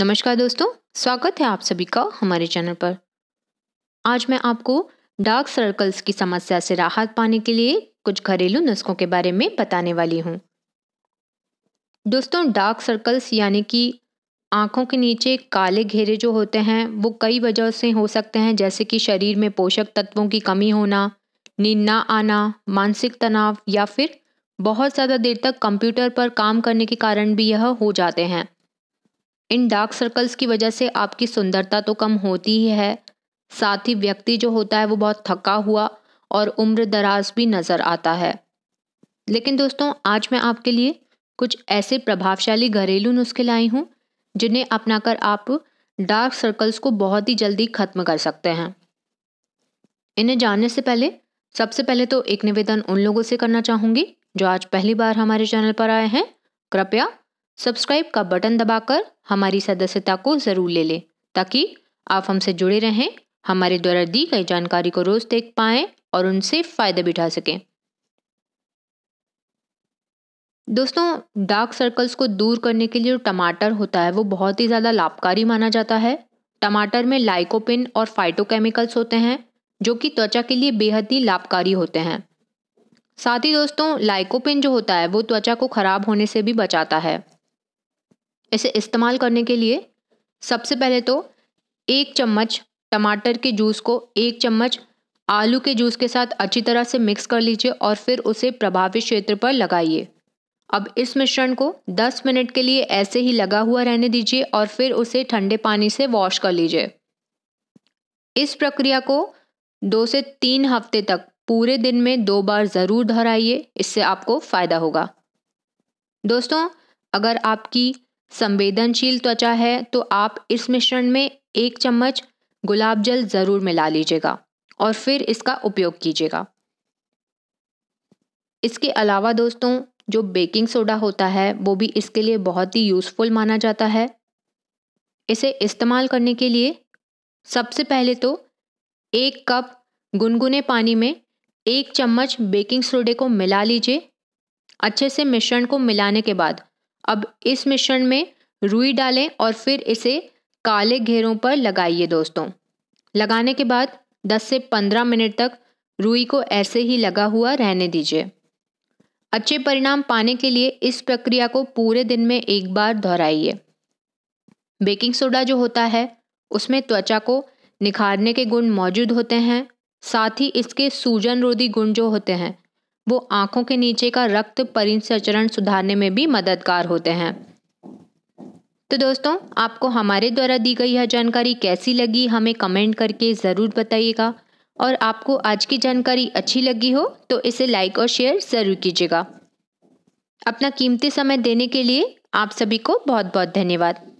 नमस्कार दोस्तों स्वागत है आप सभी का हमारे चैनल पर आज मैं आपको डार्क सर्कल्स की समस्या से राहत पाने के लिए कुछ घरेलू नुस्खों के बारे में बताने वाली हूँ दोस्तों डार्क सर्कल्स यानी कि आँखों के नीचे काले घेरे जो होते हैं वो कई वजह से हो सकते हैं जैसे कि शरीर में पोषक तत्वों की कमी होना नींद ना आना मानसिक तनाव या फिर बहुत ज़्यादा देर तक कंप्यूटर पर काम करने के कारण भी यह हो जाते हैं इन डार्क सर्कल्स की वजह से आपकी सुंदरता तो कम होती ही है साथ ही व्यक्ति जो होता है वो बहुत थका हुआ और उम्र दराज भी नज़र आता है लेकिन दोस्तों आज मैं आपके लिए कुछ ऐसे प्रभावशाली घरेलू नुस्खे लाई हूँ जिन्हें अपनाकर आप डार्क सर्कल्स को बहुत ही जल्दी खत्म कर सकते हैं इन्हें जानने से पहले सबसे पहले तो एक निवेदन उन लोगों से करना चाहूँगी जो आज पहली बार हमारे चैनल पर आए हैं कृपया सब्सक्राइब का बटन दबाकर हमारी सदस्यता को ज़रूर ले लें ताकि आप हमसे जुड़े रहें हमारे द्वारा दी गई जानकारी को रोज़ देख पाएं और उनसे फ़ायदा बिठा सकें दोस्तों डार्क सर्कल्स को दूर करने के लिए जो टमाटर होता है वो बहुत ही ज़्यादा लाभकारी माना जाता है टमाटर में लाइकोपिन और फाइटोकेमिकल्स होते हैं जो कि त्वचा के लिए बेहद ही लाभकारी होते हैं साथ ही दोस्तों लाइकोपिन जो होता है वो त्वचा को खराब होने से भी बचाता है इसे इस्तेमाल करने के लिए सबसे पहले तो एक चम्मच टमाटर के जूस को एक चम्मच आलू के जूस के साथ अच्छी तरह से मिक्स कर लीजिए और फिर उसे प्रभावित क्षेत्र पर लगाइए अब इस मिश्रण को 10 मिनट के लिए ऐसे ही लगा हुआ रहने दीजिए और फिर उसे ठंडे पानी से वॉश कर लीजिए इस प्रक्रिया को दो से तीन हफ्ते तक पूरे दिन में दो बार ज़रूर दोहराइए इससे आपको फ़ायदा होगा दोस्तों अगर आपकी संवेदनशील त्वचा है तो आप इस मिश्रण में एक चम्मच गुलाब जल ज़रूर मिला लीजिएगा और फिर इसका उपयोग कीजिएगा इसके अलावा दोस्तों जो बेकिंग सोडा होता है वो भी इसके लिए बहुत ही यूज़फुल माना जाता है इसे इस्तेमाल करने के लिए सबसे पहले तो एक कप गुनगुने पानी में एक चम्मच बेकिंग सोडे को मिला लीजिए अच्छे से मिश्रण को मिलाने के बाद अब इस मिश्रण में रुई डालें और फिर इसे काले घेरों पर लगाइए दोस्तों लगाने के बाद 10 से 15 मिनट तक रुई को ऐसे ही लगा हुआ रहने दीजिए अच्छे परिणाम पाने के लिए इस प्रक्रिया को पूरे दिन में एक बार दोहराइए बेकिंग सोडा जो होता है उसमें त्वचा को निखारने के गुण मौजूद होते हैं साथ ही इसके सूजन रोधी गुण जो होते हैं वो आंखों के नीचे का रक्त परिसंचरण सुधारने में भी मददगार होते हैं तो दोस्तों आपको हमारे द्वारा दी गई यह जानकारी कैसी लगी हमें कमेंट करके ज़रूर बताइएगा और आपको आज की जानकारी अच्छी लगी हो तो इसे लाइक और शेयर ज़रूर कीजिएगा अपना कीमती समय देने के लिए आप सभी को बहुत बहुत धन्यवाद